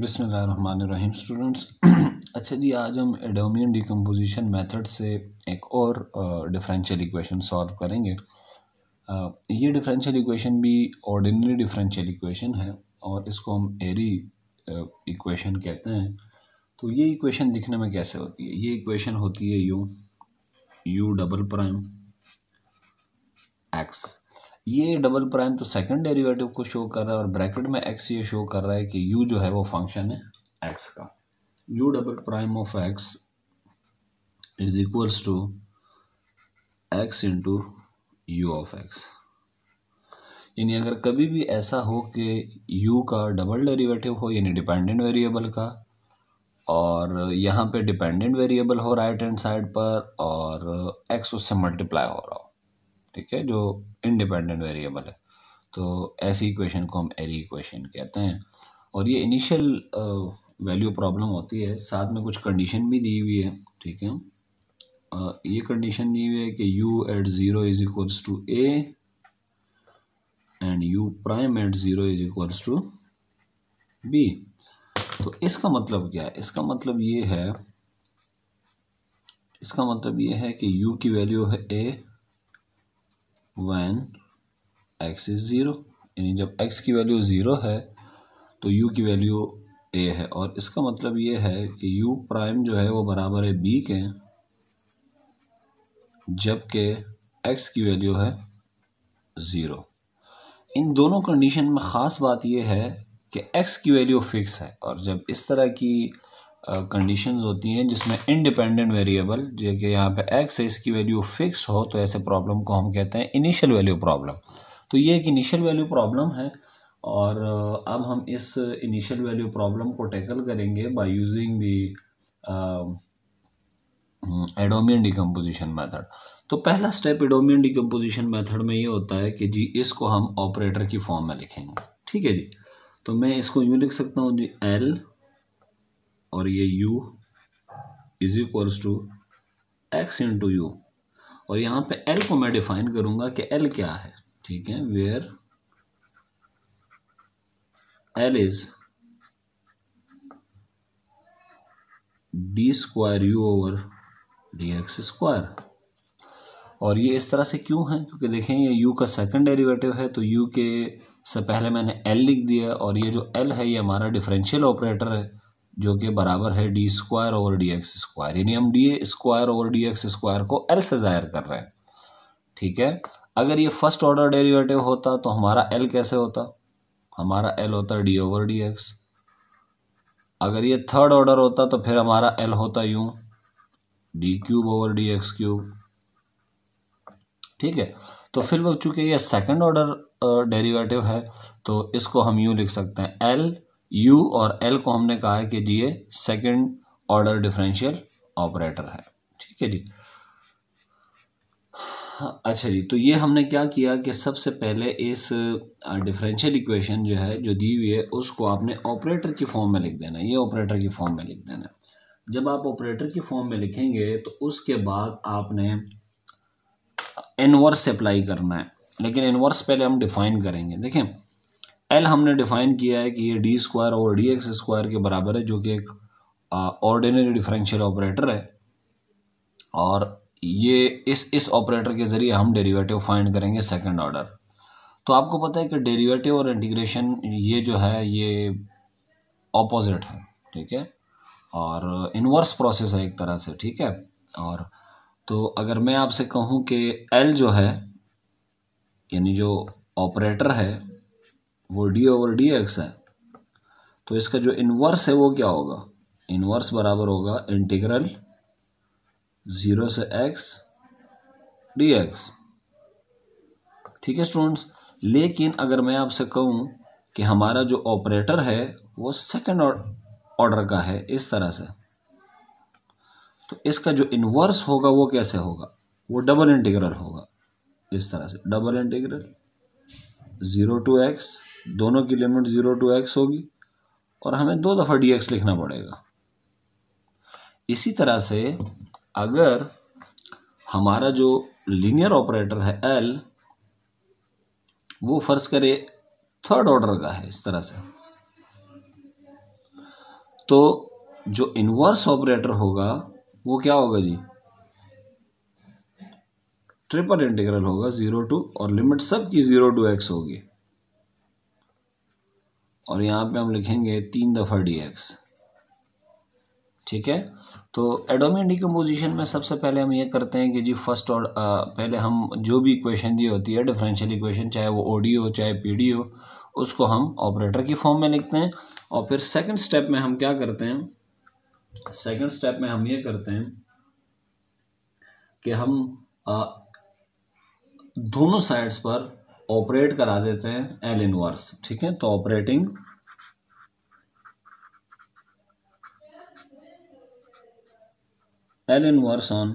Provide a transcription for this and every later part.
बिसमीम स्टूडेंट्स अच्छा जी आज हम एडोमियन डिकम्पोजिशन मेथड से एक और डिफरेंशियल इक्वेशन सॉल्व करेंगे आ, ये डिफरेंशियल इक्वेशन भी ऑर्डिनरी डिफरेंशियल इक्वेशन है और इसको हम एरी इक्वेशन कहते हैं तो ये इक्वेशन दिखने में कैसे होती है ये इक्वेशन होती है u u double prime x ये डबल प्राइम तो सेकंड डेरिवेटिव को शो कर रहा है और ब्रैकेट में एक्स ये शो कर रहा है कि यू जो है वो फंक्शन है एक्स का u double prime of x is equals to x into u of x यानी अगर कभी भी ऐसा हो कि u का डबल डेरिवेटिव हो यानी डिपेंडेंट वेरिएबल का और यहाँ पे डिपेंडेंट वेरिएबल हो राइट हैंड साइड पर और x उससे मल्टीप्लाई हो रहा हो ठीक है जो इंडिपेंडेंट वेरिएबल है तो ऐसी इक्वेशन को हम एरी इक्वेशन कहते हैं और ये इनिशियल वैल्यू प्रॉब्लम होती है साथ में कुछ कंडीशन भी दी हुई है ठीक है आ, uh, ये कंडीशन दी हुई है कि u at zero is equals to a and u prime at zero is equals to b तो इसका मतलब क्या है इसका मतलब ये है इसका मतलब ये है कि u की वैल्यू है a one x is zero यानी जब एक्स की वैल्यू ज़ीरो है तो यू की वैल्यू ए है और इसका मतलब ये है कि यू प्राइम जो है वो बराबर है बी के जबकि एक्स की वैल्यू है ज़ीरो इन दोनों कंडीशन में ख़ास बात यह है कि एक्स की वैल्यू फ़िक्स है और जब इस तरह की कंडीशंस होती हैं जिसमें इंडिपेंडेंट वेरिएबल जो कि यहाँ पे एक्स है इसकी वैल्यू फिक्स हो तो ऐसे प्रॉब्लम को हम कहते हैं इनिशियल वैल्यू प्रॉब्लम तो ये एक इनिशियल वैल्यू प्रॉब्लम है और अब हम इस इनिशियल वैल्यू प्रॉब्लम को टैकल करेंगे by using the Adomian decomposition method तो पहला स्टेप एडोमियन डिकम्पोजिशन मेथड में ये होता है कि जी इसको हम ऑपरेटर की फॉर्म में लिखेंगे ठीक है जी तो मैं इसको यूँ लिख सकता हूँ जी एल और ये u is equals to x into u और यहाँ पे l को मैं डिफाइन करूंगा कि l क्या है ठीक है where l is d square u over d x square और ये इस तरह से क्यों है क्योंकि देखें ये u का सेकंड डेरिवेटिव है तो u के से पहले मैंने l लिख दिया और ये जो l है ये हमारा डिफरेंशियल ऑपरेटर है जो कि बराबर है d square over d x square यानी हम d square over d x square को एल से ज़ाहिर कर रहे हैं ठीक है अगर ये फर्स्ट ऑर्डर डेरिवेटिव होता तो हमारा एल कैसे होता हमारा एल होता डी ओवर डी एक्स अगर ये थर्ड ऑर्डर होता तो फिर हमारा एल होता यूं d cube over d x cube ठीक है तो फिर वो चूंकि ये सेकंड ऑर्डर डेरिवेटिव है तो इसको हम यूं लिख सकते हैं एल यू और एल को हमने कहा है कि जी ये सेकेंड ऑर्डर डिफरेंशियल ऑपरेटर है ठीक है जी हाँ, अच्छा जी तो ये हमने क्या किया कि सबसे पहले इस डिफरेंशियल इक्वेशन जो है जो दी हुई है उसको आपने ऑपरेटर की फॉर्म में लिख देना ये ऑपरेटर की फॉर्म में लिख देना जब आप ऑपरेटर की फॉर्म में लिखेंगे तो उसके बाद आपने इनवर्स अप्लाई करना है लेकिन इनवर्स पहले हम डिफाइन करेंगे देखें एल हमने डिफाइन किया है कि ये डी स्क्वायर और डी एक्स स्क्वायर के बराबर है जो कि एक ऑर्डिनरी डिफरेंशियल ऑपरेटर है और ये इस इस ऑपरेटर के ज़रिए हम डेरिवेटिव फाइंड करेंगे सेकंड ऑर्डर तो आपको पता है कि डेरिवेटिव और इंटीग्रेशन ये जो है ये ऑपोजिट है ठीक है और इन्वर्स प्रोसेस है एक तरह से ठीक है और तो अगर मैं आपसे कहूँ कि एल जो है यानी जो ऑपरेटर है वो डी ओवर डी एक्स है तो इसका जो इन्वर्स है वो क्या होगा इन्वर्स बराबर होगा इंटीग्रल ज़ीरो से एक्स डी एक्स ठीक है स्टूडेंट्स लेकिन अगर मैं आपसे कहूँ कि हमारा जो ऑपरेटर है वो सेकंड ऑर्डर का है इस तरह से तो इसका जो इन्वर्स होगा वो कैसे होगा वो डबल इंटीग्रल होगा इस तरह से double integral zero to x दोनों की लिमिट ज़ीरो टू एक्स होगी और हमें दो दफ़ा डी एक्स लिखना पड़ेगा इसी तरह से अगर हमारा जो लीनियर ऑपरेटर है एल वो फ़र्ज़ करे थर्ड ऑर्डर का है इस तरह से तो जो इनवर्स ऑपरेटर होगा वो क्या होगा जी ट्रिपल इंटीग्रल होगा ज़ीरो टू और लिमिट सब की ज़ीरो टू एक्स होगी और यहाँ पे हम लिखेंगे तीन दफ़ा डी एक्स ठीक है तो एडोमिन डिकम्पोजिशन में सबसे पहले हम ये करते हैं कि जी फर्स्ट और आ, पहले हम जो भी इक्वेशन दी होती है डिफरेंशियल इक्वेशन चाहे वो ओडी हो चाहे पीडी हो उसको हम ऑपरेटर की फॉर्म में लिखते हैं और फिर सेकंड स्टेप में हम क्या करते हैं सेकंड स्टेप में हम ये करते हैं कि हम आ, uh, दोनों साइड्स पर ऑपरेट करा देते हैं एल इनवर्स ठीक है तो operating L inverse on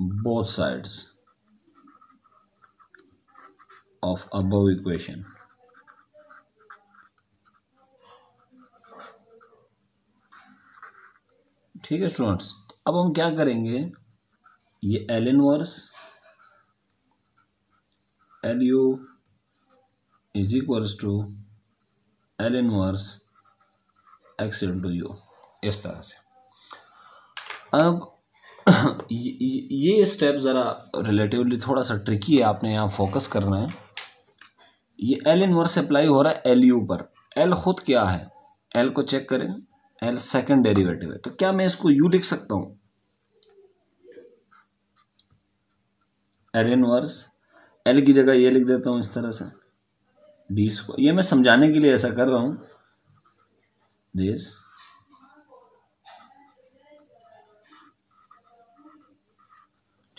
both sides of above equation ठीक है स्टूडेंट्स अब हम क्या करेंगे ये L inverse L u is equals to L inverse x into u इस तरह से अब ये स्टेप ज़रा रिलेटिवली थोड़ा सा ट्रिकी है आपने यहाँ फोकस करना है ये एल इनवर्स अप्लाई हो रहा है एल यू पर एल खुद क्या है एल को चेक करें एल सेकंड डेरिवेटिव है तो क्या मैं इसको यू लिख सकता हूँ एल इनवर्स एल की जगह ये लिख देता हूँ इस तरह से डी स्क्वायर ये मैं समझाने के लिए ऐसा कर रहा हूँ दिस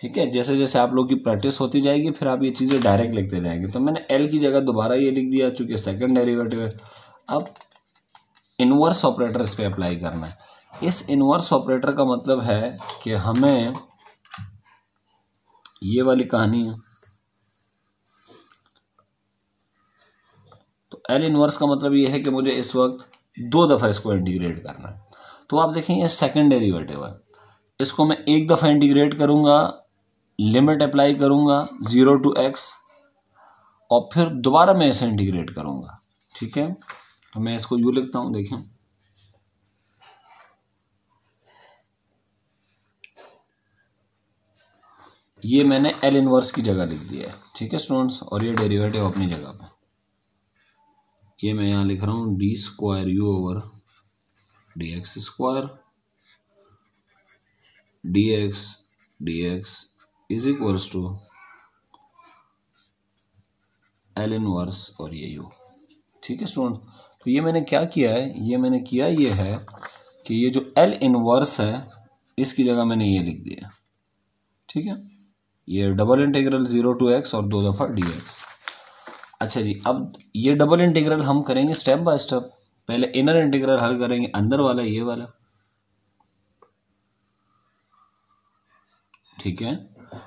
ठीक है जैसे जैसे आप लोग की प्रैक्टिस होती जाएगी फिर आप ये चीज़ें डायरेक्ट लिखते जाएंगे तो मैंने एल की जगह दोबारा ये लिख दिया चूँकि सेकंड डेरिवेटिव है अब इनवर्स ऑपरेटर इस पर अप्लाई करना है इस इनवर्स ऑपरेटर का मतलब है कि हमें ये वाली कहानी है तो एल इनवर्स का मतलब ये है कि मुझे इस वक्त दो दफ़ा इसको इंटीग्रेट करना है तो आप देखें ये सेकेंड डेरीवेटिव है इसको मैं एक दफ़ा इंटीग्रेट करूँगा लिमिट अप्लाई करूँगा ज़ीरो टू एक्स और फिर दोबारा मैं इसे इंटीग्रेट करूँगा ठीक है तो मैं इसको यू लिखता हूँ देखें ये मैंने एल इनवर्स की जगह लिख दिया है ठीक है स्टूडेंट्स और ये डेरिवेटिव अपनी जगह पे ये मैं यहाँ लिख रहा हूँ d square u over d x square d x d x is equals to L inverse और ये यू ठीक है स्टूडेंट तो ये मैंने क्या किया है ये मैंने किया ये है कि ये जो एल इनवर्स है इसकी जगह मैंने ये लिख दिया ठीक है ये double integral zero to x और दो दफ़ा डी एक्स अच्छा जी अब ये डबल इंटीग्रल हम करेंगे स्टेप बाय स्टेप पहले इनर इंटीग्रल हल करेंगे अंदर वाला ये वाला ठीक है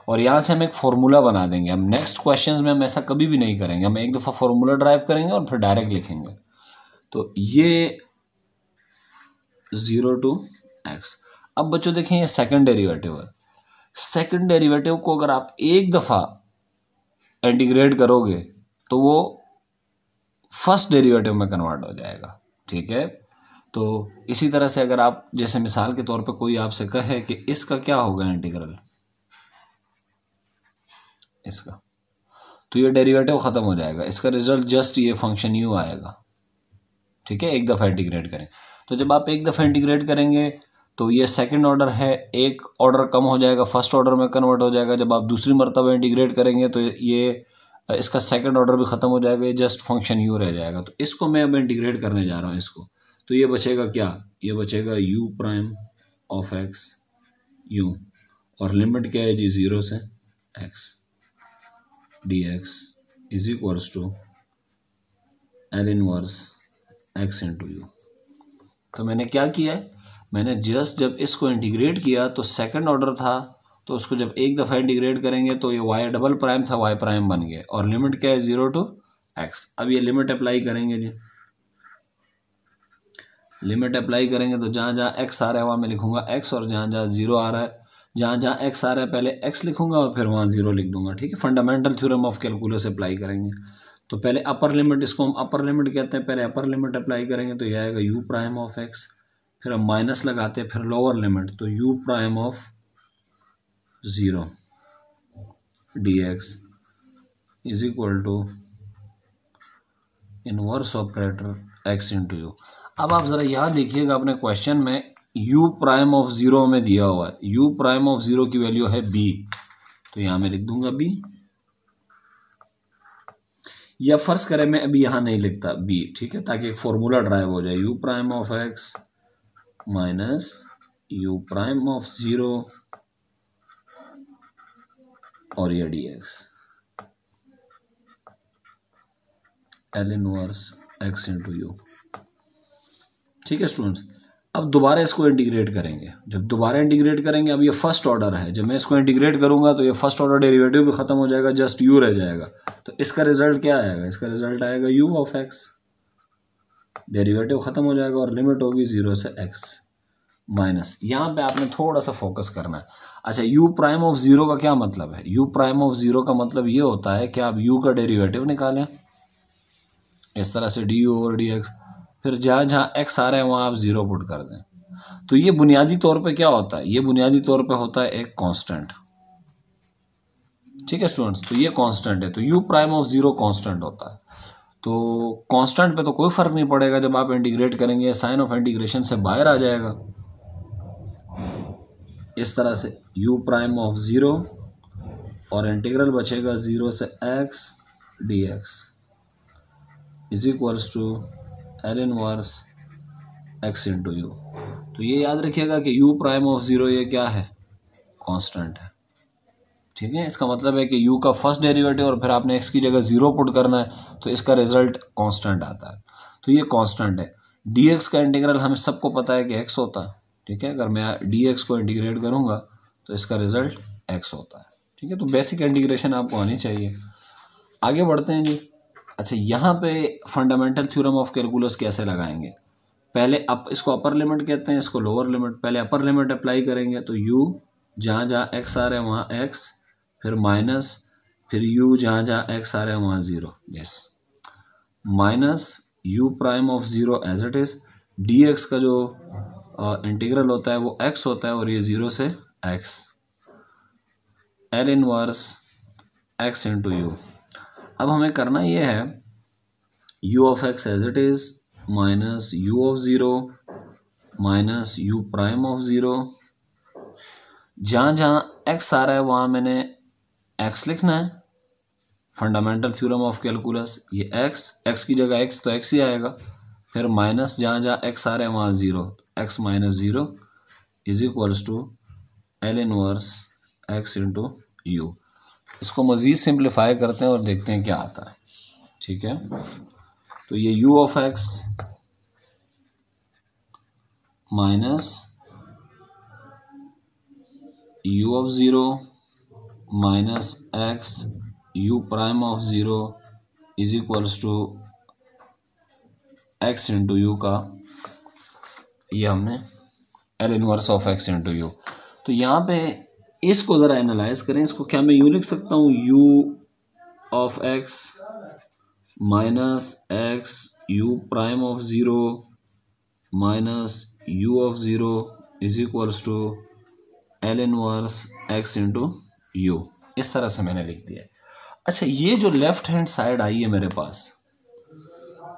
और यहाँ से हम एक फॉर्मूला बना देंगे हम नेक्स्ट क्वेश्चंस में हम ऐसा कभी भी नहीं करेंगे हम एक दफ़ा फॉर्मूला ड्राइव करेंगे और फिर डायरेक्ट लिखेंगे तो ये ज़ीरो टू एक्स अब बच्चों देखें ये सेकेंड डेरिवेटिव है सेकेंड डेरिवेटिव को अगर आप एक दफ़ा इंटीग्रेट करोगे तो वो फर्स्ट डेरिवेटिव में कन्वर्ट हो जाएगा ठीक है तो इसी तरह से अगर आप जैसे मिसाल के तौर पर कोई आपसे कहे कि इसका क्या होगा इंटीग्रल इसका तो ये डेरिवेटिव ख़त्म हो जाएगा इसका रिजल्ट जस्ट ये फंक्शन यू आएगा ठीक है एक दफ़ा इंटीग्रेट करें तो जब आप एक दफ़ा इंटीग्रेट करेंगे तो ये सेकंड ऑर्डर है एक ऑर्डर कम हो जाएगा फर्स्ट ऑर्डर में कन्वर्ट हो जाएगा जब आप दूसरी मरतबा इंटीग्रेट करेंगे तो ये इसका सेकंड ऑर्डर भी ख़त्म हो जाएगा ये जस्ट फंक्शन यू रह जाएगा तो इसको मैं अब इंटीग्रेट करने जा रहा हूँ इसको तो ये बचेगा क्या ये बचेगा u prime of x u और लिमिट क्या है जी ज़ीरो से x d x is equals to L inverse x into u तो मैंने क्या किया है मैंने जस्ट जब इसको इंटीग्रेट किया तो सेकंड ऑर्डर था तो उसको जब एक दफ़ा इंटीग्रेट करेंगे तो ये वाई डबल प्राइम था वाई प्राइम बन गया और लिमिट क्या है ज़ीरो टू एक्स अब ये लिमिट अप्लाई करेंगे जी लिमिट अप्लाई करेंगे तो जहाँ जहाँ एक्स आ रहा है वहाँ मैं लिखूँगा एक्स और जहाँ जहाँ ज़ीरो आ रहा है जहाँ जहाँ एक्स आ रहा है पहले एक्स लिखूँगा और फिर वहाँ ज़ीरो लिख दूंगा ठीक है fundamental theorem of calculus apply करेंगे तो पहले अपर लिमिट इसको हम अपर लिमिट कहते हैं पहले अपर लिमिट अप्लाई करेंगे तो यह आएगा यू प्राइम ऑफ एक्स फिर हम माइनस लगाते हैं फिर लोअर लिमिट तो u prime of zero d x is equal to inverse operator x into u अब आप ज़रा याद देखिएगा अपने क्वेश्चन में यू प्राइम ऑफ ज़ीरो में दिया हुआ है यू प्राइम ऑफ ज़ीरो की वैल्यू है बी तो यहाँ मैं लिख दूंगा बी या फ़र्ज करें मैं अभी यहाँ नहीं लिखता बी ठीक है ताकि एक फॉर्मूला ड्राइव हो जाए u prime of x minus u prime of zero और ये d x L inverse x into u ठीक है स्टूडेंट्स अब दोबारा इसको इंटीग्रेट करेंगे जब दोबारा इंटीग्रेट करेंगे अब ये फर्स्ट ऑर्डर है जब मैं इसको इंटीग्रेट करूंगा तो ये फर्स्ट ऑर्डर डेरिवेटिव भी ख़त्म हो जाएगा जस्ट यू रह जाएगा तो इसका रिजल्ट क्या आएगा इसका रिजल्ट आएगा यू ऑफ एक्स डेरिवेटिव ख़त्म हो जाएगा और लिमिट होगी ज़ीरो से एक्स माइनस यहाँ पे आपने थोड़ा सा फोकस करना है अच्छा यू प्राइम ऑफ ज़ीरो का क्या मतलब है यू प्राइम ऑफ ज़ीरो का मतलब ये होता है कि आप यू का डेरिवेटिव निकालें इस तरह से d u over d x फिर जहाँ जहाँ एक्स आ रहे हैं वहाँ आप ज़ीरो पुट कर दें तो ये बुनियादी तौर पे क्या होता है ये बुनियादी तौर पर होता है एक कॉन्स्टेंट ठीक है स्टूडेंट्स तो ये कॉन्स्टेंट है तो u prime of zero constant होता है तो कांस्टेंट पे तो कोई फ़र्क नहीं पड़ेगा जब आप इंटीग्रेट करेंगे साइन ऑफ इंटीग्रेशन से बाहर आ जाएगा इस तरह से u प्राइम ऑफ ज़ीरो और इंटीग्रल बचेगा ज़ीरो से x dx is equals to L inverse x into u तो ये याद रखिएगा कि u प्राइम ऑफ ज़ीरो ये क्या है कांस्टेंट है ठीक है इसका मतलब है कि u का फर्स्ट डेरिवेटिव और फिर आपने x की जगह ज़ीरो पुट करना है तो इसका रिजल्ट कांस्टेंट आता है तो ये कांस्टेंट है dx का इंटीग्रल हमें सबको पता है कि x होता है ठीक है अगर मैं डी एक्स को इंटीग्रेट करूँगा तो इसका रिज़ल्ट एक्स होता है ठीक है तो बेसिक इंटीग्रेशन आपको आनी चाहिए आगे बढ़ते हैं जी अच्छा यहाँ पे फंडामेंटल थ्योरम ऑफ कैलकुलस कैसे लगाएंगे पहले अप इसको अपर लिमिट कहते हैं इसको लोअर लिमिट पहले अपर लिमिट अप्लाई करेंगे तो यू जहाँ जहाँ एक्स आ रहा है वहाँ एक्स फिर माइनस फिर यू जहाँ जहाँ एक्स आ रहा है वहाँ zero yes minus u prime of zero as it is d x का जो इंटीग्रल होता है वो एक्स होता है और ये ज़ीरो से x L inverse x into u अब हमें करना ये है u of x as it is minus u of zero minus u prime of zero जहाँ जहाँ एक्स आ रहा है वहाँ मैंने एक्स लिखना है फंडामेंटल थ्योरम ऑफ कैलकुलस ये एक्स एक्स की जगह एक्स तो एक्स ही आएगा फिर माइनस जहाँ जहाँ एक्स आ रहा है वहाँ zero x minus zero is equals to L inverse x into u इसको मज़ीद सिंप्लीफाई करते हैं और देखते हैं क्या आता है ठीक है तो ये u of x minus u of zero minus x u prime of zero is equals to x into u का ये हमने L inverse of x into u तो यहाँ पे इसको ज़रा एनालाइज करें इसको क्या मैं यू लिख सकता हूँ u of x minus x u prime of zero minus u of zero is equals to L inverse x into u इस तरह से मैंने लिख दिया अच्छा ये जो लेफ़्ट हैंड साइड आई है मेरे पास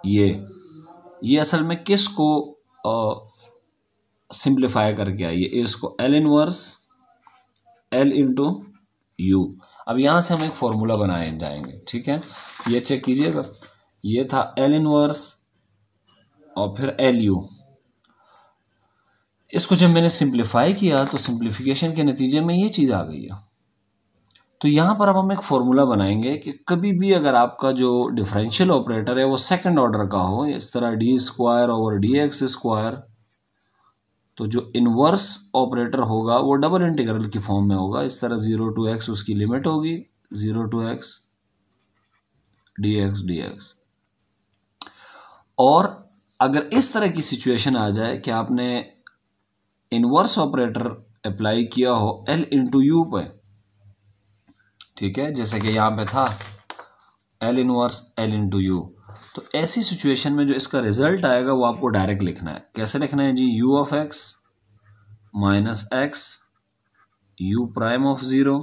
ये ये असल में किस को सिंप्लीफाई करके आइए इसको L inverse L into u अब यहाँ से हम एक फॉर्मूला बनाए जाएंगे ठीक है ये चेक कीजिएगा ये था एल इनवर्स और फिर एल यू इसको जब मैंने सिंप्लीफाई किया तो सिंप्लीफिकेशन के नतीजे में ये चीज़ आ गई है तो यहाँ पर अब हम एक फार्मूला बनाएंगे कि कभी भी अगर आपका जो डिफरेंशियल ऑपरेटर है वो सेकंड ऑर्डर का हो इस तरह d square over d x square तो जो इनवर्स ऑपरेटर होगा वो डबल इंटीग्रल की फॉर्म में होगा इस तरह ज़ीरो टू एक्स उसकी लिमिट होगी zero to x d x d x और अगर इस तरह की सिचुएशन आ जाए कि आपने इनवर्स ऑपरेटर अप्लाई किया हो एल इंटू यू पे ठीक है जैसे कि यहां पे था L inverse L into u तो ऐसी सिचुएशन में जो इसका रिजल्ट आएगा वो आपको डायरेक्ट लिखना है कैसे लिखना है जी u of x minus x u prime of zero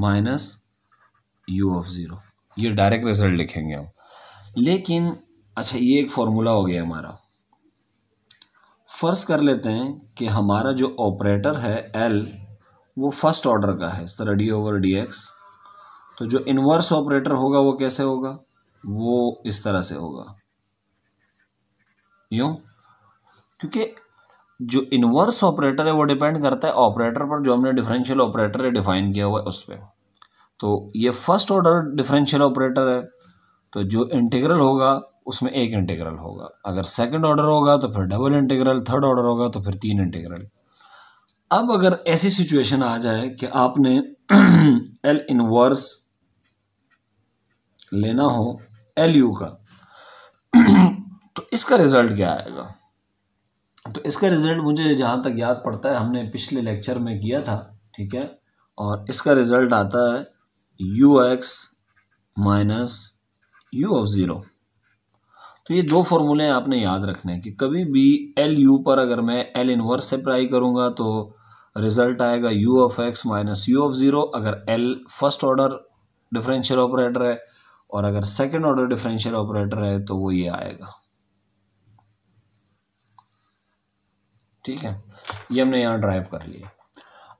minus u of zero ये डायरेक्ट रिजल्ट लिखेंगे हम लेकिन अच्छा ये एक फॉर्मूला हो गया हमारा फ़र्ज़ कर लेते हैं कि हमारा जो ऑपरेटर है एल वो फर्स्ट ऑर्डर का है इस तरह डी ओवर डी एक्स तो जो इन्वर्स ऑपरेटर होगा वो कैसे होगा वो इस तरह से होगा यू क्योंकि जो इनवर्स ऑपरेटर है वो डिपेंड करता है ऑपरेटर पर जो हमने डिफरेंशियल ऑपरेटर है डिफाइन किया हुआ है उस पर तो ये फर्स्ट ऑर्डर डिफरेंशियल ऑपरेटर है तो जो इंटीग्रल होगा उसमें एक इंटीग्रल होगा अगर सेकंड ऑर्डर होगा तो फिर डबल इंटीग्रल थर्ड ऑर्डर होगा तो फिर तीन इंटीग्रल अब अगर ऐसी सिचुएशन आ जाए कि आपने एल इनवर्स लेना हो एल यू का तो इसका रिज़ल्ट क्या आएगा तो इसका रिज़ल्ट मुझे जहाँ तक याद पड़ता है हमने पिछले लेक्चर में किया था ठीक है और इसका रिज़ल्ट आता है u x minus u of zero तो ये दो फॉर्मूले आपने याद रखने हैं कि कभी भी एल यू पर अगर मैं एल इनवर्स से अप्लाई करूँगा तो रिज़ल्ट आएगा u of x minus u of zero अगर L first order differential operator है और अगर सेकेंड ऑर्डर डिफरेंशियल ऑपरेटर है तो वो ये आएगा ठीक है ये हमने यहाँ ड्राइव कर लिया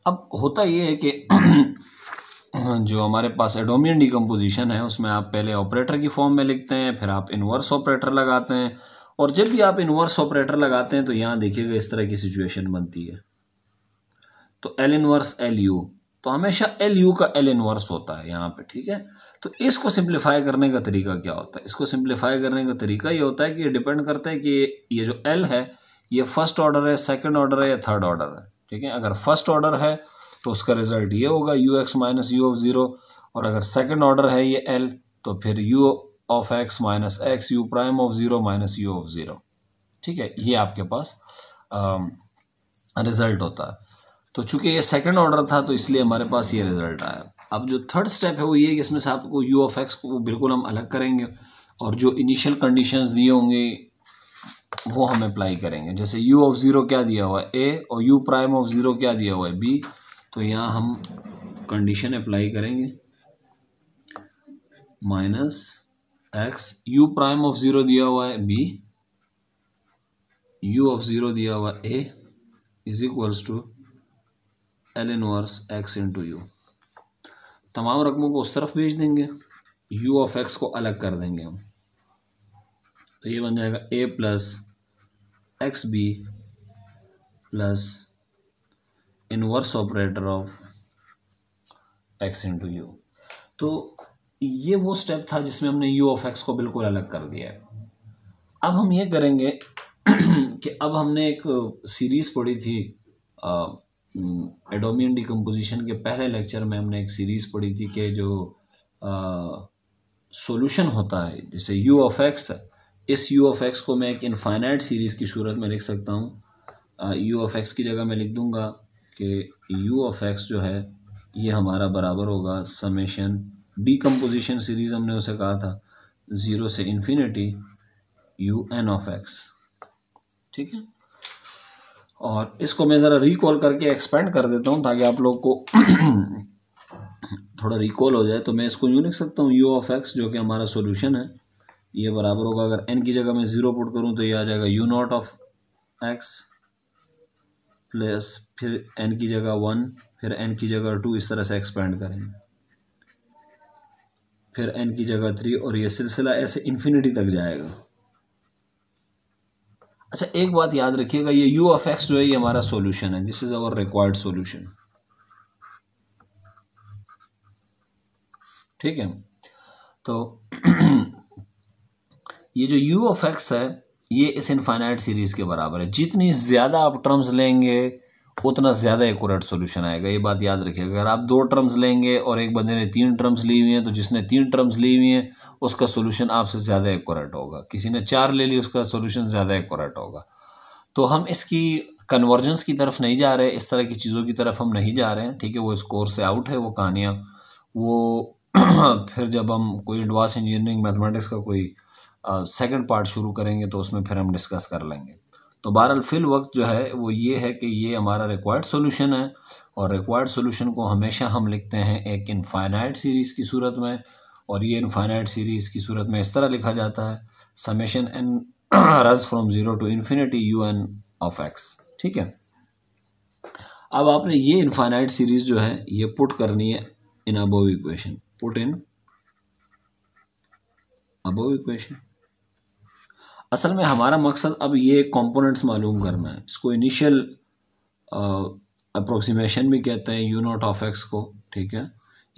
अब होता ये है कि जो हमारे पास एडोमियन डिकम्पोजिशन है उसमें आप पहले ऑपरेटर की फॉर्म में लिखते हैं फिर आप इनवर्स ऑपरेटर लगाते हैं और जब भी आप इनवर्स ऑपरेटर लगाते हैं तो यहाँ देखिएगा इस तरह की सिचुएशन बनती है तो एल इनवर्स एल यू तो हमेशा एल यू का एल इनवर्स होता है यहाँ पे ठीक है तो इसको सिंप्लीफाई करने का तरीका क्या होता है इसको सिंप्लीफाई करने का तरीका ये होता है कि ये डिपेंड करता है कि ये जो एल है ये फर्स्ट ऑर्डर है सेकेंड ऑर्डर है या थर्ड ऑर्डर है ठीक है अगर फर्स्ट ऑर्डर है तो उसका रिजल्ट ये होगा u x minus u of zero और अगर सेकेंड ऑर्डर है ये एल तो फिर u of x minus x u prime of zero minus u of zero ठीक है ये आपके पास रिजल्ट um, होता है तो चूंकि ये सेकेंड ऑर्डर था तो इसलिए हमारे पास ये रिजल्ट आया अब जो थर्ड स्टेप है वो ये कि इसमें से आपको यू ऑफ एक्स को बिल्कुल हम अलग करेंगे और जो इनिशियल कंडीशंस दिए होंगे वो हम अप्लाई करेंगे जैसे यू ऑफ ज़ीरो क्या दिया हुआ है ए और यू प्राइम ऑफ ज़ीरो क्या दिया हुआ है बी तो यहाँ हम कंडीशन अप्लाई करेंगे minus x u prime of zero दिया हुआ है बी यू ऑफ ज़ीरो दिया हुआ a is equals to L inverse x into u तमाम रकमों को उस तरफ भेज देंगे यू ऑफ एक्स को अलग कर देंगे हम तो ये बन जाएगा a plus x b plus inverse operator of x into u तो ये वो स्टेप था जिसमें हमने यू ऑफ एक्स को बिल्कुल अलग कर दिया अब हम ये करेंगे कि अब हमने एक सीरीज़ पढ़ी थी एडोमियन डिकम्पोजिशन हम्म, के पहले लेक्चर में हमने एक सीरीज़ पढ़ी थी कि जो सॉल्यूशन होता है जैसे यू ऑफ एक्स इस यू ऑफ एक्स को मैं एक इनफाइनाइट सीरीज़ की सूरत में लिख सकता हूँ यू ऑफ एक्स की जगह मैं लिख दूँगा कि यू ऑफ एक्स जो है ये हमारा बराबर होगा समेशन डिकम्पोजिशन सीरीज़ हमने उसे कहा था ज़ीरो से infinity u n of x ठीक है और इसको मैं ज़रा रिकॉल करके एक्सपेंड कर देता हूँ ताकि आप लोग को थोड़ा रिकॉल हो जाए तो मैं इसको यूँ लिख सकता हूँ यू ऑफ एक्स जो कि हमारा सोल्यूशन है ये बराबर होगा अगर एन की जगह मैं ज़ीरो पुट करूँ तो ये आ जाएगा u naught of x plus फिर एन की जगह वन फिर एन की जगह टू इस तरह से एक्सपेंड करेंगे फिर एन की जगह थ्री और ये सिलसिला ऐसे इन्फिनिटी तक जाएगा अच्छा एक बात याद रखिएगा ये यू ऑफ एक्स जो है ये हमारा सोल्यूशन है this is our required solution ठीक है तो ये जो यू ऑफ एक्स है ये इस इनफाइनाइट सीरीज़ के बराबर है जितनी ज़्यादा आप टर्म्स लेंगे उतना ज़्यादा एकूरेट सोल्यूशन आएगा ये बात याद रखिए अगर आप दो टर्म्स लेंगे और एक बंदे ने तीन टर्म्स ली हुई हैं तो जिसने तीन टर्म्स ली हुई हैं उसका सोल्यूशन आपसे ज़्यादा एकूरेट होगा किसी ने चार ले ली उसका सोल्यूशन ज़्यादा एकूरेट होगा तो हम इसकी कन्वर्जेंस की तरफ नहीं जा रहे इस तरह की चीज़ों की तरफ हम नहीं जा रहे हैं ठीक है वो इस से आउट है वो कहानियाँ वो फिर जब हम कोई एडवांस इंजीनियरिंग मैथमेटिक्स का कोई सेकंड पार्ट शुरू करेंगे तो उसमें फिर हम डिस्कस कर लेंगे तो बहरहाल फिल वक्त जो है वो ये है कि ये हमारा रिक्वायर्ड सोल्यूशन है और रिक्वायर्ड सोल्यूशन को हमेशा हम लिखते हैं एक इनफाइनाइट सीरीज़ की सूरत में और ये इनफाइनाइट सीरीज़ की सूरत में इस तरह लिखा जाता है summation n runs from zero to infinity u n of x ठीक है अब आपने ये इनफाइनाइट सीरीज़ जो है ये पुट करनी है in above equation put in above equation असल में हमारा मकसद अब ये कंपोनेंट्स मालूम करना है इसको इनिशियल अप्रोक्सीमेशन भी कहते हैं यू नॉट ऑफ एक्स को ठीक है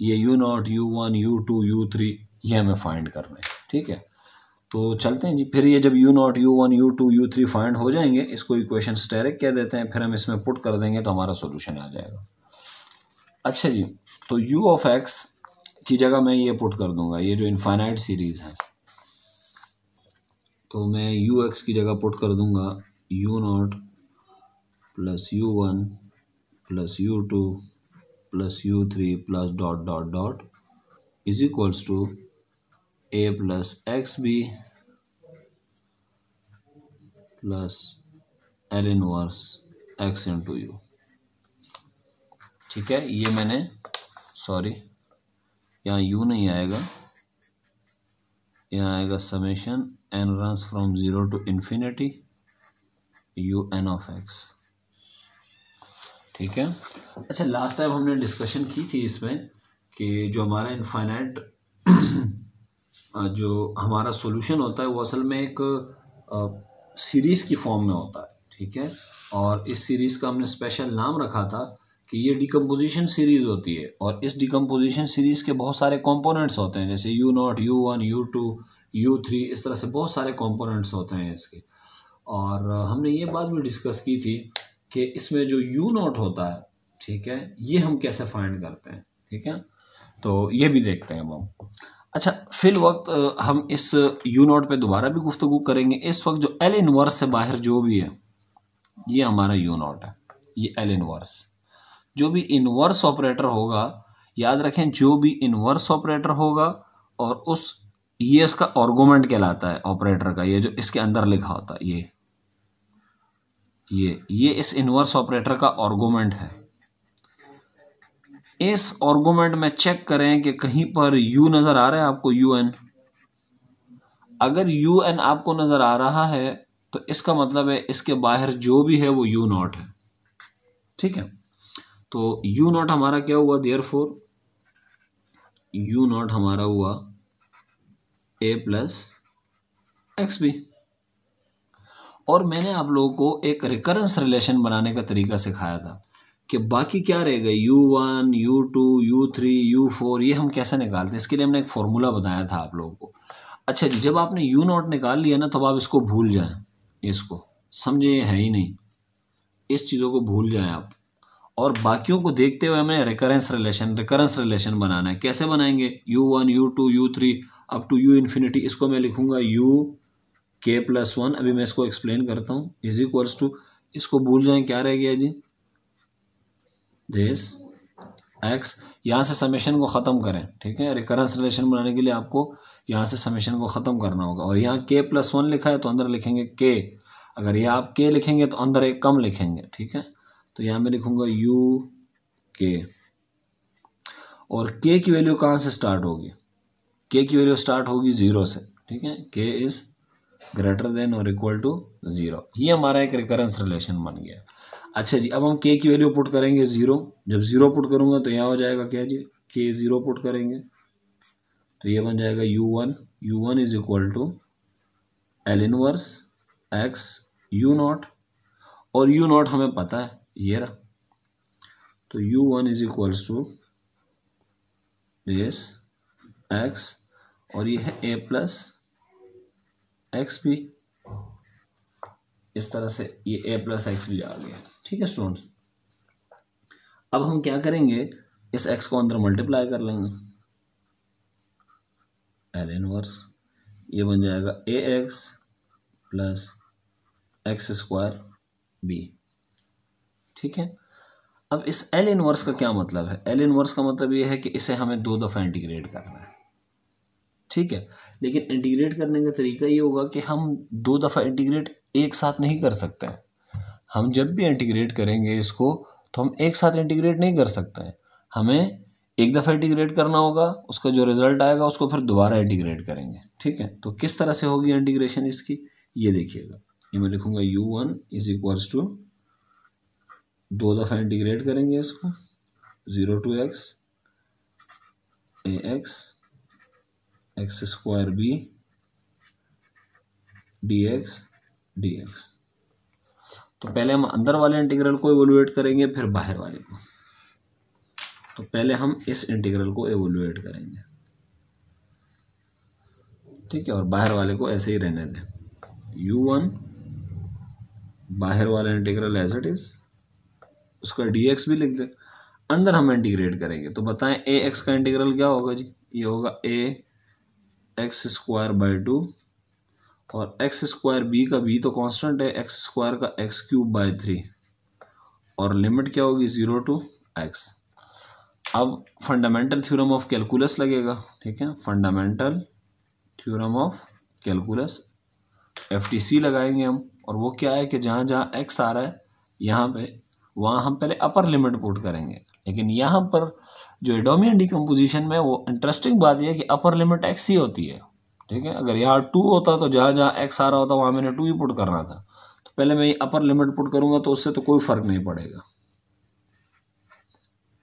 ये u naught u one u two u three ये हमें फाइंड करना है ठीक है तो चलते हैं जी फिर ये जब u naught u one u two u three find हो जाएंगे इसको इक्वेशन स्टेरिक कह देते हैं फिर हम इसमें पुट कर देंगे तो हमारा सोल्यूशन आ जाएगा अच्छा जी तो यू ऑफ एक्स की जगह मैं ये पुट कर दूंगा ये जो इनफाइनाइट सीरीज़ है तो मैं यू एक्स की जगह पुट कर दूंगा u naught plus u one plus u two plus u three plus dot dot dot is equals to a plus x b plus l inverse x into u ठीक है ये मैंने sorry यहाँ you नहीं आएगा यहाँ आएगा summation n runs from zero to infinity u n of x ठीक है अच्छा लास्ट टाइम हमने डिस्कशन की थी इसमें कि जो हमारा इनफाइनाइट जो हमारा सॉल्यूशन होता है वो असल में एक सीरीज़ की फॉर्म में होता है ठीक है और इस सीरीज़ का हमने स्पेशल नाम रखा था कि ये डिकम्पोजिशन सीरीज़ होती है और इस डिकम्पोजिशन सीरीज़ के बहुत सारे कंपोनेंट्स होते हैं जैसे u naught u one u two u three इस तरह से बहुत सारे कंपोनेंट्स होते हैं इसके और हमने ये बात भी डिस्कस की थी कि इसमें जो यू नॉट होता है ठीक है ये हम कैसे फाइंड करते हैं ठीक है तो ये भी देखते हैं हम अच्छा फिल वक्त हम इस यू नोट पर दोबारा भी गुफ्तु करेंगे इस वक्त जो एल इनवर्स से बाहर जो भी है ये हमारा यू नोट है ये एल इनवर्स जो भी इनवर्स ऑपरेटर होगा याद रखें जो भी इनवर्स ऑपरेटर होगा और उस ये इसका ऑर्गोमेंट कहलाता है ऑपरेटर का ये जो इसके अंदर लिखा होता है ये ये ये इस इनवर्स ऑपरेटर का ऑर्गोमेंट है इस ऑर्गोमेंट में चेक करें कि कहीं पर यू नज़र आ रहा है आपको यू एन अगर यू एन आपको नज़र आ रहा है तो इसका मतलब है इसके बाहर जो भी है वो यू नॉट है ठीक है तो यू नॉट हमारा क्या हुआ देयर फोर यू नॉट हमारा हुआ ए प्लस एक्स बी और मैंने आप लोगों को एक रिकरेंस रिलेशन बनाने का तरीका सिखाया था कि बाकी क्या रह गए u one u two u three u four ये हम कैसे निकालते हैं इसके लिए हमने एक फॉर्मूला बताया था आप लोगों को अच्छा जी जब आपने यू नॉट निकाल लिया ना तब तो आप इसको भूल जाएं इसको समझे है ही नहीं इस चीज़ों को भूल जाएं आप और बाकियों को देखते हुए हमें रिकरेंस रिलेशन रिकरेंस रिलेशन बनाना है कैसे बनाएंगे u one u two u three up to u infinity इसको मैं लिखूंगा यू के प्लस वन अभी मैं इसको एक्सप्लेन करता हूँ इज इक्वल्स टू इसको भूल जाएं क्या रह गया जी दिस एक्स यहाँ से समेशन को ख़त्म करें ठीक है रिकरेंस रिलेशन बनाने के लिए आपको यहाँ से समेशन को ख़त्म करना होगा और यहाँ के प्लस वन लिखा है तो अंदर लिखेंगे के अगर ये आप के लिखेंगे तो अंदर एक कम लिखेंगे ठीक है तो यहाँ मैं लिखूंगा यू के और के की वैल्यू कहाँ से स्टार्ट होगी के की वैल्यू स्टार्ट होगी ज़ीरो से ठीक है के इज़ ग्रेटर देन और इक्वल टू ज़ीरो ये हमारा एक रिकरेंस रिलेशन बन गया अच्छा जी अब हम के की वैल्यू पुट करेंगे ज़ीरो जब ज़ीरो पुट करूँगा तो यहाँ हो जाएगा क्या जी के ज़ीरो पुट करेंगे तो ये बन जाएगा u one u one is equal to L inverse x u naught और यू नॉट हमें पता है ये रहा तो u one is equals to this x और ये है ए प्लस एक्स भी इस तरह से ये ए प्लस एक्स भी आ गया ठीक है स्टूडेंट अब हम क्या करेंगे इस एक्स को अंदर मल्टीप्लाई कर लेंगे एल इनवर्स ये बन जाएगा a x plus x square b ठीक है अब इस एल इनवर्स का क्या मतलब है एल इनवर्स का मतलब ये है कि इसे हमें दो दफ़ा इंटीग्रेट करना है ठीक है लेकिन इंटीग्रेट करने का तरीका ये होगा कि हम दो दफ़ा इंटीग्रेट एक साथ नहीं कर सकते हैं हम जब भी इंटीग्रेट करेंगे इसको तो हम एक साथ इंटीग्रेट नहीं कर सकते हैं हमें एक दफ़ा इंटीग्रेट करना होगा उसका जो रिज़ल्ट आएगा उसको फिर दोबारा इंटीग्रेट करेंगे ठीक है तो किस तरह से होगी इंटीग्रेशन इसकी ये देखिएगा ये मैं लिखूँगा u one is equals to दो दफ़ा इंटीग्रेट करेंगे इसको zero to x a x x square b d x d x तो पहले हम अंदर वाले इंटीग्रल को एवोल्यूएट करेंगे फिर बाहर वाले को तो पहले हम इस इंटीग्रल को एवोल्यूएट करेंगे ठीक है और बाहर वाले को ऐसे ही रहने दें यू वन बाहर वाला इंटीग्रल एज इट इज़ उसका डी एक्स भी लिख दे अंदर हम इंटीग्रेट करेंगे तो बताएं ए एक्स का इंटीग्रल क्या होगा जी ये होगा a x square by two और एक्स स्क्वायर बी का बी तो कांस्टेंट है एक्स स्क्वायर का एक्स क्यूब बाई थ्री और लिमिट क्या होगी ज़ीरो टू एक्स अब फंडामेंटल थ्योरम ऑफ कैलकुलस लगेगा ठीक है fundamental theorem of calculus f लगाएंगे हम और वो क्या है कि जहाँ जहाँ एक्स आ रहा है यहाँ पे वहाँ हम पहले अपर लिमिट पुट करेंगे लेकिन यहाँ पर जो एडोमियन डिकम्पोजिशन में वो इंटरेस्टिंग बात यह कि अपर लिमिट एक्स ही होती है ठीक है अगर यहाँ टू होता तो जहाँ जहाँ एक्स आ रहा होता वहाँ मैंने टू ही पुट करना था तो पहले मैं ये अपर लिमिट पुट करूँगा तो उससे तो कोई फ़र्क नहीं पड़ेगा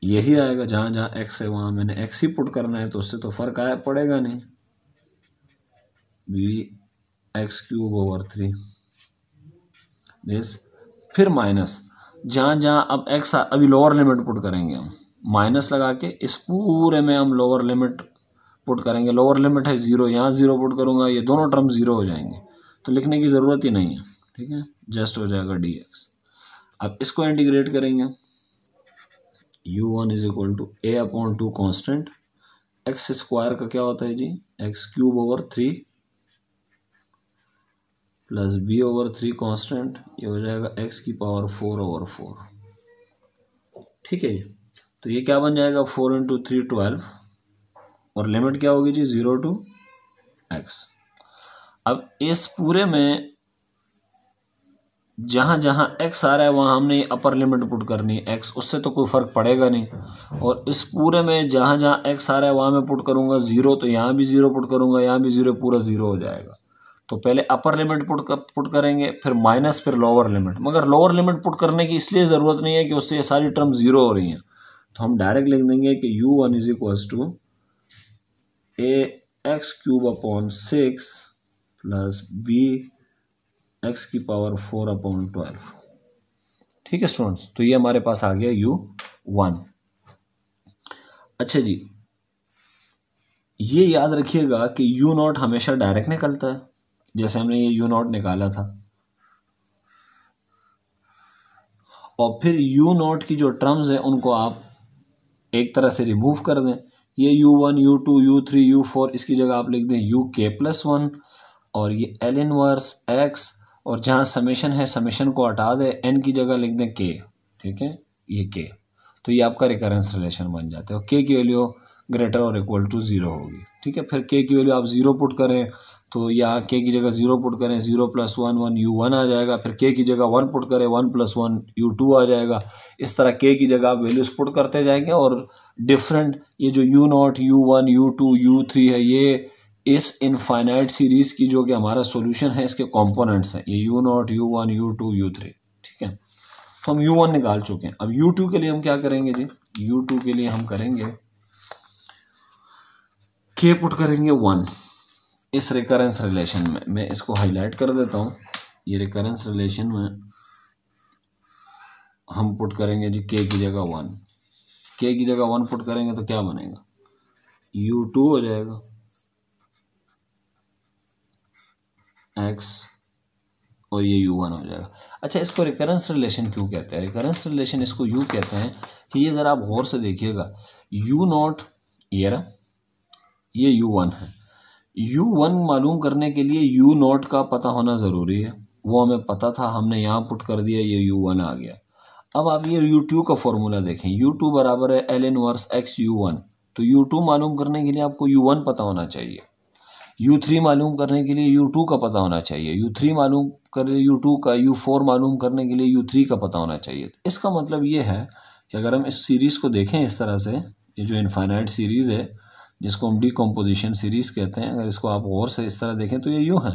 यही आएगा जहाँ जहाँ एक्स है वहाँ मैंने एक्स ही पुट करना है तो उससे तो फ़र्क आया पड़ेगा नहीं b x cube over three this फिर माइनस जहाँ जहाँ अब एक्स अभी लोअर लिमिट पुट करेंगे हम माइनस लगा के इस पूरे में हम लोअर लिमिट पुट करेंगे लोअर लिमिट है ज़ीरो यहाँ ज़ीरो पुट करूँगा ये दोनों टर्म ज़ीरो हो जाएंगे तो लिखने की ज़रूरत ही नहीं है ठीक है जस्ट हो जाएगा डी एक्स अब इसको इंटीग्रेट करेंगे u one is equal to a upon two constant x square का क्या होता है जी x cube over three plus b over three constant ये हो जाएगा एक्स की पावर फोर ओवर फोर ठीक है जी तो ये क्या बन जाएगा फोर इंटू थ्री ट्वेल्व और लिमिट क्या होगी जी ज़ीरो टू एक्स अब इस पूरे में जहाँ जहाँ एक्स आ रहा है वहाँ हमने अपर लिमिट पुट करनी है एक्स उससे तो कोई फ़र्क पड़ेगा नहीं और इस पूरे में जहाँ जहाँ एक्स आ रहा है वहाँ मैं पुट करूँगा ज़ीरो तो यहाँ भी ज़ीरो पुट करूँगा यहाँ भी ज़ीरो पूरा ज़ीरो हो जाएगा तो पहले अपर लिमिट पुट कर, पुट करेंगे फिर माइनस फिर लोअर लिमिट मगर लोअर लिमिट पुट करने की इसलिए ज़रूरत नहीं है कि उससे ये सारी टर्म ज़ीरो हो रही हैं तो हम डायरेक्ट लिख देंगे कि u one is equals to a x cube upon six plus b x की पावर फोर अपॉन ट्वेल्व ठीक है स्टूडेंट्स तो ये हमारे पास आ गया यू वन अच्छा जी ये याद रखिएगा कि यू नॉट हमेशा डायरेक्ट निकलता है जैसे हमने ये यू नॉट निकाला था और फिर यू नॉट की जो टर्म्स हैं उनको आप एक तरह से रिमूव कर दें ये u one u two u three u four इसकी जगह आप लिख दें यू के प्लस वन और ये एल इनवर्स एक्स और जहाँ समेशन है समेशन को हटा दें एन की जगह लिख दें के ठीक है ये के तो ये आपका रिकरेंस रिलेशन बन जाता है और के की वैल्यू ग्रेटर और इक्वल टू ज़ीरो होगी ठीक है फिर के की वैल्यू आप ज़ीरो पुट करें तो यहाँ के की जगह ज़ीरो पुट करें zero plus one one u one आ जाएगा फिर के की जगह वन पुट करें one plus one u two आ जाएगा इस तरह के की जगह आप वैल्यूज़ पुट करते जाएंगे और डिफरेंट ये जो u naught u one u two u three है ये इस इनफाइनाइट सीरीज़ की जो कि हमारा सोल्यूशन है इसके कॉम्पोनेंट्स हैं ये u naught u one u two u three ठीक है तो हम यू वन निकाल चुके हैं अब यू टू के लिए हम क्या करेंगे जी यू टू के लिए हम करेंगे के पुट करेंगे वन इस रिकरेंस रिलेशन में मैं इसको हाईलाइट कर देता हूँ ये रिकरेंस रिलेशन में हम पुट करेंगे जी के की जगह वन के की जगह वन पुट करेंगे तो क्या बनेगा यू टू हो जाएगा एक्स और ये यू वन हो जाएगा अच्छा इसको रिकरेंस रिलेशन क्यों कहते हैं रिकरेंस रिलेशन इसको यू कहते हैं कि ये ज़रा आप गौर से देखिएगा यू नॉट ये रहा ये यू वन है यू वन मालूम करने के लिए यू नॉट का पता होना ज़रूरी है वो हमें पता था हमने यहाँ पुट कर दिया ये यू वन आ गया अब आप ये यू टू का फॉर्मूला देखें यू टू बराबर है l inverse x u one तो यू टू मालूम करने के लिए आपको यू वन पता होना चाहिए यू थ्री मालूम करने के लिए यू टू का पता होना चाहिए यू थ्री मालूम कर यू टू का यू फोर मालूम करने के लिए यू थ्री का पता होना चाहिए इसका मतलब ये है कि अगर हम इस सीरीज़ को देखें इस तरह से ये जो इनफाइनाइट सीरीज़ है जिसको हम डिकम्पोजिशन सीरीज़ कहते हैं अगर इसको आप गौर से इस तरह देखें तो ये यू है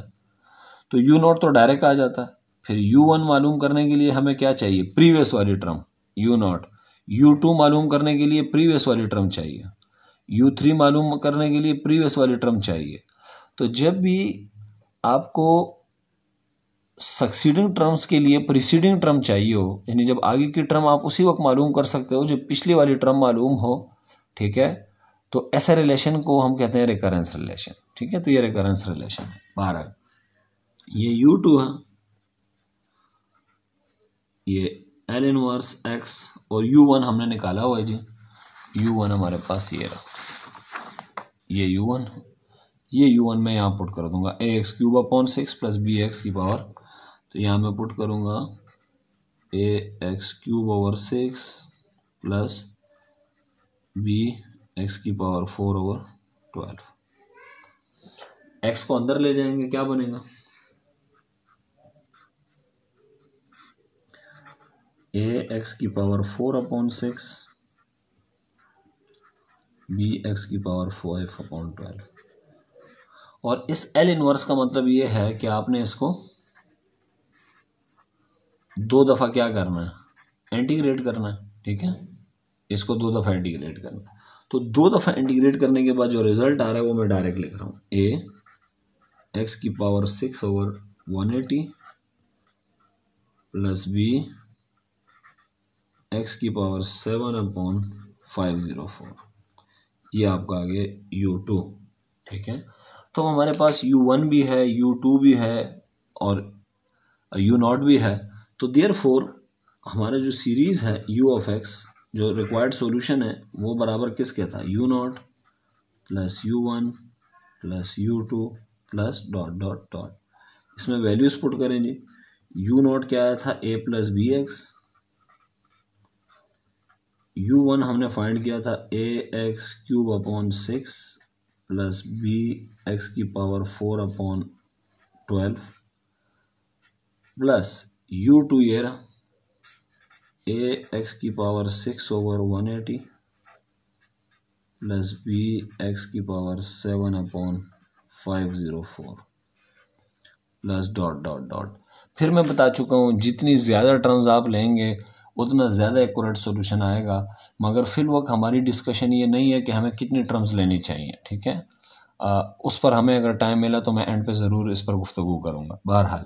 तो यू नॉट तो डायरेक्ट आ जाता है फिर यू वन मालूम करने के लिए हमें क्या चाहिए प्रीवियस वाली term u naught u two मालूम करने के लिए प्रीवियस वाली टर्म चाहिए यू थ्री मालूम करने के लिए प्रीवियस वाली टर्म चाहिए तो जब भी आपको सक्सीडिंग टर्म्स के लिए प्रिसीडिंग टर्म चाहिए हो यानी जब आगे की टर्म आप उसी वक्त मालूम कर सकते हो जो पिछली वाली टर्म मालूम हो ठीक है तो ऐसे रिलेशन को हम कहते हैं रिकरेंस रिलेशन ठीक है तो ये रिकरेंस रिलेशन है बारह ये यू टू है ये एल इनवर्स एक्स और यू वन हमने निकाला हुआ है जी यू वन हमारे पास ये रहा ये यू वन ये यू वन मैं यहाँ पुट कर दूंगा a x cube upon six plus b x की पावर तो यहाँ मैं पुट करूँगा a x cube over six plus b x की power four over twelve x को अंदर ले जाएंगे क्या बनेगा ए एक्स की power four upon six b x की पावर फाइव अपॉन ट्वेल्व और इस एल इनवर्स का मतलब यह है कि आपने इसको दो दफ़ा क्या करना है इंटीग्रेट करना है ठीक है इसको दो दफ़ा इंटीग्रेट करना है तो दो दफ़ा इंटीग्रेट करने के बाद जो रिजल्ट आ रहा है वो मैं डायरेक्ट लिख रहा हूँ ए एक्स की power six over one eighty plus b x की power seven upon five zero four ये आपका आगे यू टू ठीक है तो हमारे पास यू वन भी है यू टू भी है और यू नॉट भी है तो देयर फोर हमारा जो सीरीज़ है यू ऑफ एक्स जो रिक्वायर्ड सॉल्यूशन है वो बराबर किसके था u naught plus u one plus u two plus dot dot dot इसमें वैल्यूज पुट करें जी यू नॉट क्या आया था a plus b x u one हमने फाइंड किया था a x cube upon six plus b x की power four upon twelve plus u two ये रहा ए एक्स की power six over one eighty plus b x की power seven upon five zero four plus dot dot dot फिर मैं बता चुका हूँ जितनी ज़्यादा टर्म्स आप लेंगे उतना ज़्यादा एक्यूरेट सोल्यूशन आएगा मगर फिल वक्त हमारी डिस्कशन ये नहीं है कि हमें कितनी टर्म्स लेनी चाहिए ठीक है आ, उस पर हमें अगर टाइम मिला तो मैं एंड पे ज़रूर इस पर गुफ्तु करूँगा बहरहाल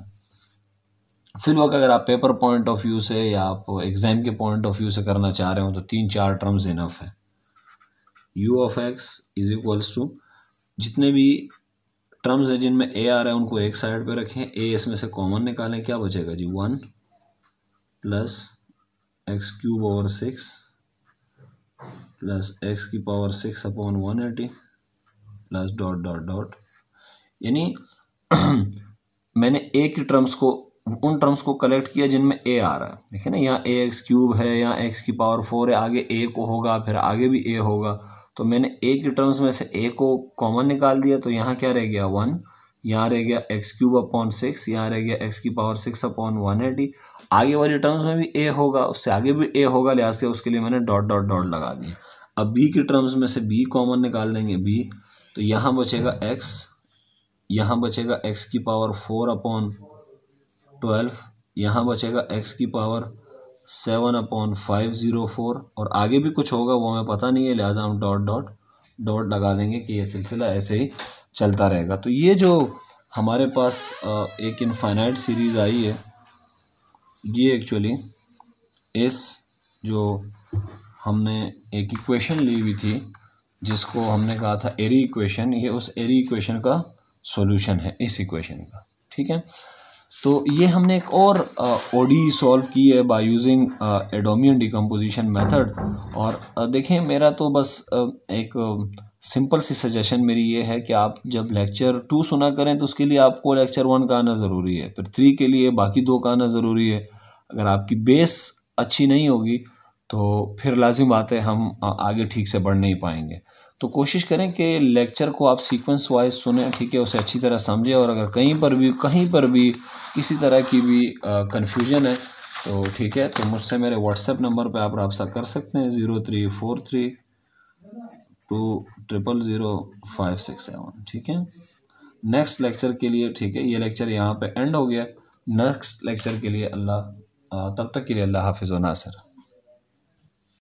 फिल वर्क अगर आप पेपर पॉइंट ऑफ व्यू से या आप एग्ज़ाम के पॉइंट ऑफ व्यू से करना चाह रहे हो तो तीन चार टर्म्स इनफ है u of x is equals to जितने भी टर्म्स हैं जिनमें ए आ रहा है उनको एक साइड पे रखें ए इसमें से कॉमन निकालें क्या बचेगा जी one plus x cube over six plus x की power six upon one eighty plus dot dot dot यानी मैंने ए की टर्म्स को उन टर्म्स को कलेक्ट किया जिनमें ए आ रहा है देखिए ना यहाँ ए एक्स क्यूब है यहाँ एक्स की पावर फोर है आगे ए को होगा फिर आगे भी ए होगा तो मैंने ए की टर्म्स में से ए को कॉमन निकाल दिया तो यहाँ क्या रह गया वन यहाँ रह गया एक्स क्यूब अपॉन सिक्स यहाँ रह गया एक्स की power six upon one eighty आगे वाले टर्म्स में भी ए होगा उससे आगे भी ए होगा लिहाज से उसके लिए मैंने डॉट डॉट डॉट लगा दिया अब बी की टर्म्स में से बी कॉमन निकाल देंगे बी तो यहाँ बचेगा एक्स यहाँ बचेगा एक्स की पावर फोर अपॉन ट्वेल्व यहाँ बचेगा एक्स की power seven upon five zero four और आगे भी कुछ होगा वो हमें पता नहीं है लिहाजा हम डॉट डॉट डॉट लगा देंगे कि ये सिलसिला ऐसे ही चलता रहेगा तो ये जो हमारे पास एक इनफाइनाइट सीरीज़ आई है ये एक्चुअली इस जो हमने एक इक्वेशन ली हुई थी जिसको हमने कहा था एरी इक्वेशन ये उस एरी इक्वेशन का सॉल्यूशन है इस इक्वेशन का ठीक है तो ये हमने एक और ओडी सॉल्व की है by using Adomian decomposition method और देखें मेरा तो बस एक सिंपल सी सजेशन मेरी ये है कि आप जब लेक्चर टू सुना करें तो उसके लिए आपको लेक्चर वन का आना ज़रूरी है फिर थ्री के लिए बाकी दो का आना ज़रूरी है अगर आपकी बेस अच्छी नहीं होगी तो फिर लाजिम बात है हम आगे ठीक से बढ़ नहीं पाएंगे तो कोशिश करें कि लेक्चर को आप सीक्वेंस वाइज सुने ठीक है उसे अच्छी तरह समझें और अगर कहीं पर भी कहीं पर भी किसी तरह की भी कन्फ्यूजन है तो ठीक है तो मुझसे मेरे व्हाट्सएप नंबर पे आप रबता कर सकते हैं zero three four three two triple zero five six seven ठीक है नेक्स्ट लेक्चर के लिए ठीक है ये लेक्चर यहाँ पे एंड हो गया नेक्स्ट लेक्चर के लिए अल्लाह तब तक के लिए अल्लाह हाफिज़ नासर